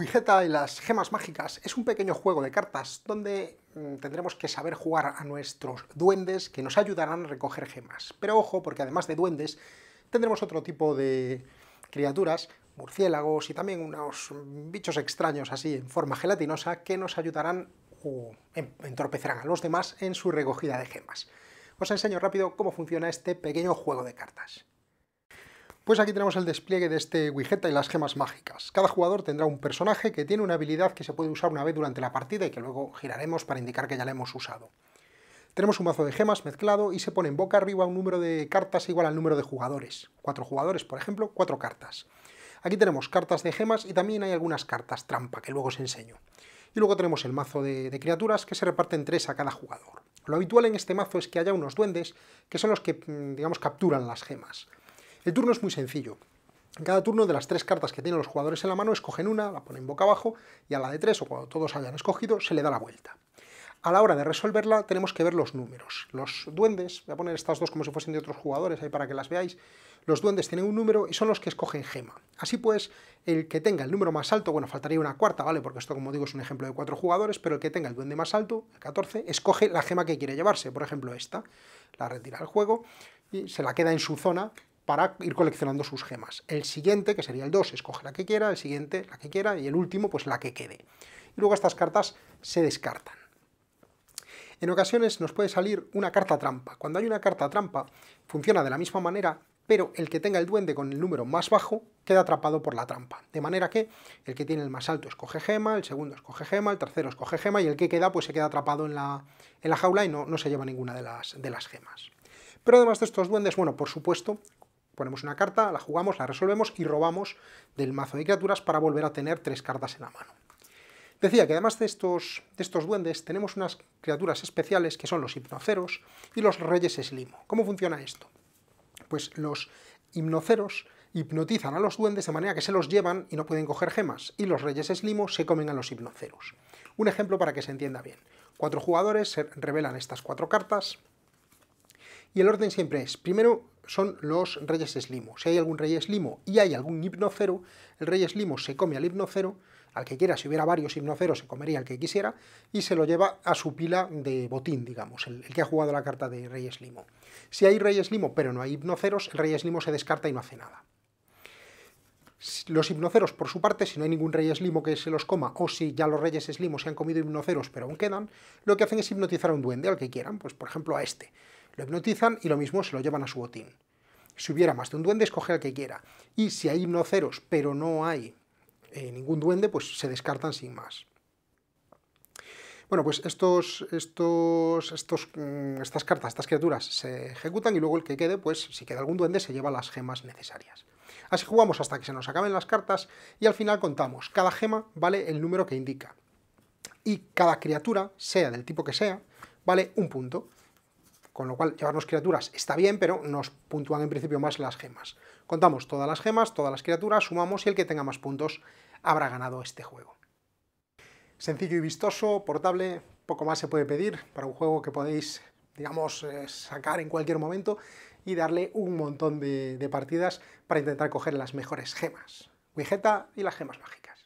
Wigeta y las gemas mágicas es un pequeño juego de cartas donde mm, tendremos que saber jugar a nuestros duendes que nos ayudarán a recoger gemas. Pero ojo, porque además de duendes, tendremos otro tipo de criaturas, murciélagos y también unos bichos extraños así en forma gelatinosa que nos ayudarán o entorpecerán a los demás en su recogida de gemas. Os enseño rápido cómo funciona este pequeño juego de cartas. Pues aquí tenemos el despliegue de este Wigeta y las gemas mágicas. Cada jugador tendrá un personaje que tiene una habilidad que se puede usar una vez durante la partida y que luego giraremos para indicar que ya la hemos usado. Tenemos un mazo de gemas mezclado y se pone en boca arriba un número de cartas igual al número de jugadores. Cuatro jugadores, por ejemplo, cuatro cartas. Aquí tenemos cartas de gemas y también hay algunas cartas trampa que luego os enseño. Y luego tenemos el mazo de, de, criaturas que se reparten tres a cada jugador. Lo habitual en este mazo es que haya unos duendes que son los que, mm, digamos, capturan las gemas. El este turno es muy sencillo. En cada turno de las tres cartas que tienen los jugadores en la mano, escogen una, la ponen boca abajo, y a la de tres, o cuando todos hayan escogido, se le da la vuelta. A la hora de resolverla tenemos que ver los números. Los duendes, voy a poner estas dos como si fuesen de otros jugadores ahí para que las veáis, los duendes tienen un número y son los que escogen gema. Así pues, el que tenga el número más alto, bueno, faltaría una cuarta, ¿vale? Porque esto, como digo, es un ejemplo de cuatro jugadores, pero el que tenga el duende más alto, el 14, escoge la gema que quiere llevarse, por ejemplo esta, la retira del juego y se la queda en su zona para ir coleccionando sus gemas. El siguiente, que sería el 2, escoge la que quiera, el siguiente la que quiera y el último pues la que quede. Y luego estas cartas se descartan. En ocasiones nos puede salir una carta trampa. Cuando hay una carta trampa funciona de la misma manera, pero el que tenga el duende con el número más bajo queda atrapado por la trampa. De manera que el que tiene el más alto escoge gema, el segundo escoge gema, el tercero escoge gema y el que queda pues se queda atrapado en la, la jaula y no, no se lleva ninguna de las, de las gemas. Pero además de estos duendes, bueno, por supuesto, ponemos una carta, la jugamos, la resolvemos y robamos del mazo de criaturas para volver a tener tres cartas en la mano. Decía que además de estos, de estos duendes tenemos unas criaturas especiales que son los hipnoceros y los reyes eslimo. ¿Cómo funciona esto? Pues los hipnoceros hipnotizan a los duendes de manera que se los llevan y no pueden coger gemas, y los reyes eslimo se comen a los hipnoceros. Un ejemplo para que se entienda bien. Cuatro jugadores se revelan estas cuatro cartas, y el orden siempre es, primero son los reyes Slimo. Si hay algún rey Slimo y hay algún hipnocero, el rey Slimo se come al hipnocero, al que quiera, si hubiera varios hipnoceros se comería al que quisiera, y se lo lleva a su pila de botín, digamos, el, que ha jugado la carta de rey Slimo. Si hay rey Slimo pero no hay hipnoceros, el rey Slimo se descarta y no hace nada. Los hipnoceros, por su parte, si no hay ningún rey eslimo que se los coma, o si ya los reyes Slimo se han comido hipnoceros pero aún quedan, lo que hacen es hipnotizar a un duende, al que quieran, pues por ejemplo a este. Lo hipnotizan y lo mismo se lo llevan a su botín. Si hubiera más de un duende, escoge al que quiera. Y si hay ceros pero no hay eh, ningún duende, pues se descartan sin más. Bueno, pues estos, estos, estos, mm, estas cartas, estas criaturas se ejecutan y luego el que quede, pues si queda algún duende, se lleva las gemas necesarias. Así jugamos hasta que se nos acaben las cartas y al final contamos. Cada gema vale el número que indica. Y cada criatura, sea del tipo que sea, vale un punto. Con lo cual, llevarnos criaturas está bien, pero nos puntúan en principio más las gemas. Contamos todas las gemas, todas las criaturas, sumamos y el que tenga más puntos habrá ganado este juego. Sencillo y vistoso, portable, poco más se puede pedir para un juego que podéis, digamos, eh, sacar en cualquier momento y darle un montón de, partidas para intentar coger las mejores gemas. Wigeta y las gemas mágicas.